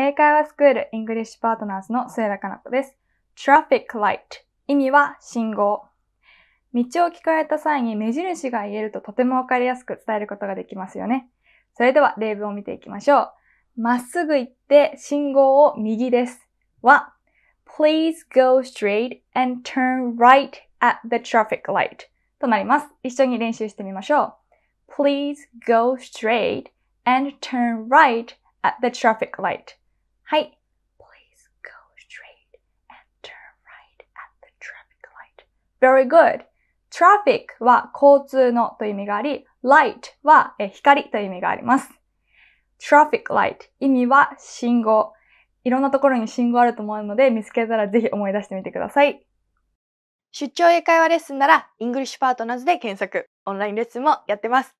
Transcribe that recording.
英会話スクール English Partners の末田かな子です。Traffic Light 意味は信号。道を聞かれた際に目印が言えるととてもわかりやすく伝えることができますよね。それでは例文を見ていきましょう。まっすぐ行って信号を右です。は、Please go straight and turn right at the traffic light となります。一緒に練習してみましょう。Please go straight and turn right at the traffic light はい。Please go straight and turn right at the traffic light. Very good. Traffic は交通のという意味があり、light は光という意味があります。traffic light 意味は信号。いろんなところに信号あると思うので、見つけたらぜひ思い出してみてください。出張英会話レッスンなら、イングリッシュパートナーズで検索。オンラインレッスンもやってます。